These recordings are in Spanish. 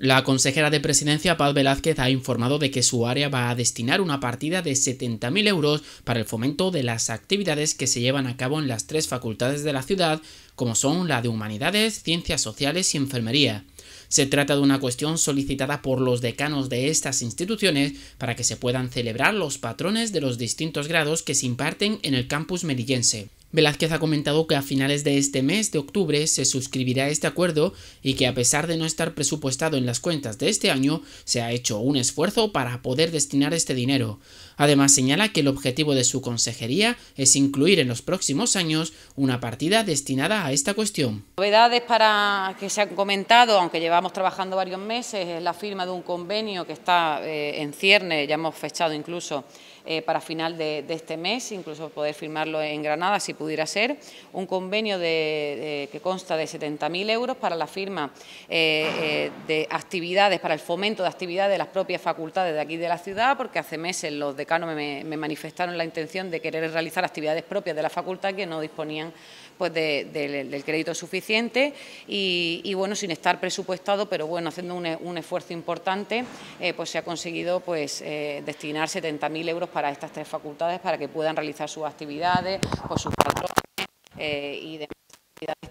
La consejera de presidencia Paz Velázquez ha informado de que su área va a destinar una partida de 70.000 euros para el fomento de las actividades que se llevan a cabo en las tres facultades de la ciudad, como son la de Humanidades, Ciencias Sociales y Enfermería. Se trata de una cuestión solicitada por los decanos de estas instituciones para que se puedan celebrar los patrones de los distintos grados que se imparten en el campus merillense. Velázquez ha comentado que a finales de este mes de octubre se suscribirá este acuerdo y que a pesar de no estar presupuestado en las cuentas de este año, se ha hecho un esfuerzo para poder destinar este dinero. Además señala que el objetivo de su consejería es incluir en los próximos años una partida destinada a esta cuestión. Novedades para que se han comentado, aunque llevamos trabajando varios meses, es la firma de un convenio que está eh, en cierne, ya hemos fechado incluso eh, para final de, este mes, incluso poder firmarlo en Granada si pudiera ser, un convenio de, que consta de 70.000 euros para la firma eh, de actividades, para el fomento de actividades de las propias facultades de aquí de la ciudad, porque hace meses los de me, manifestaron la intención de querer realizar actividades propias de la facultad que no disponían pues de, del crédito suficiente y, bueno, sin estar presupuestado, pero bueno, haciendo un, e, esfuerzo importante, eh, pues se ha conseguido pues eh, destinar 70.000 euros para estas tres facultades para que puedan realizar sus actividades, o pues, sus patrones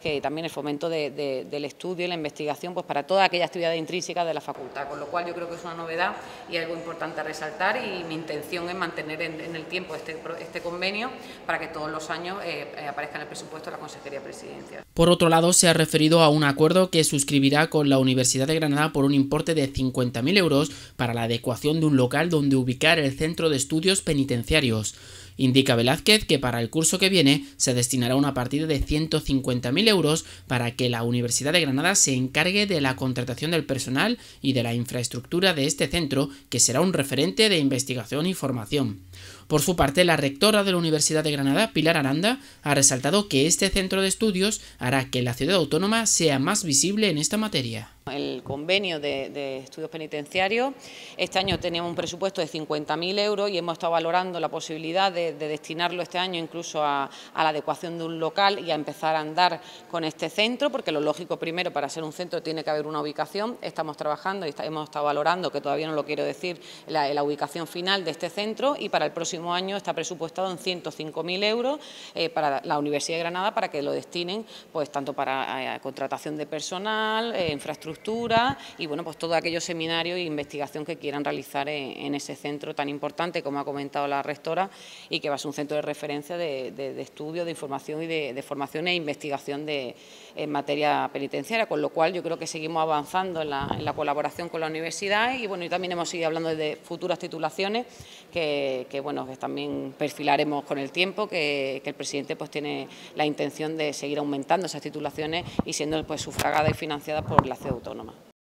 que también el fomento del estudio y la investigación pues para toda aquella actividad intrínseca de la facultad, con lo cual yo creo que es una novedad y algo importante a resaltar y mi intención es mantener en, el tiempo este, este, convenio para que todos los años eh, eh, aparezca en el presupuesto de la Consejería Presidencial. Por otro lado, se ha referido a un acuerdo que suscribirá con la Universidad de Granada por un importe de 50.000 euros para la adecuación de un local donde ubicar el centro de estudios penitenciarios. Indica Velázquez que para el curso que viene se destinará una partida de 150.000 euros para que la Universidad de Granada se encargue de la contratación del personal y de la infraestructura de este centro, que será un referente de investigación y formación. Por su parte, la rectora de la Universidad de Granada, Pilar Aranda, ha resaltado que este centro de estudios hará que la ciudad autónoma sea más visible en esta materia. El convenio de, estudios penitenciarios, este año teníamos un presupuesto de 50.000 euros y hemos estado valorando la posibilidad de, destinarlo este año incluso a, la adecuación de un local y a empezar a andar con este centro, porque lo lógico primero para ser un centro tiene que haber una ubicación, estamos trabajando y hemos estado valorando, que todavía no lo quiero decir, la, la ubicación final de este centro y para el próximo próximo año está presupuestado en 105.000 euros eh, para la Universidad de Granada para que lo destinen pues tanto para eh, contratación de personal, eh, infraestructura y bueno pues todo aquellos seminarios e investigación que quieran realizar en, ese centro tan importante como ha comentado la rectora y que va a ser un centro de referencia de, estudio, de información y de, formación e investigación de, en materia penitenciaria, con lo cual yo creo que seguimos avanzando en la, colaboración con la universidad y bueno, y también hemos seguido hablando de futuras titulaciones que bueno, que también perfilaremos con el tiempo, que, el presidente pues, tiene la intención de seguir aumentando esas titulaciones y siendo pues sufragada y financiada por la ciudad autónoma.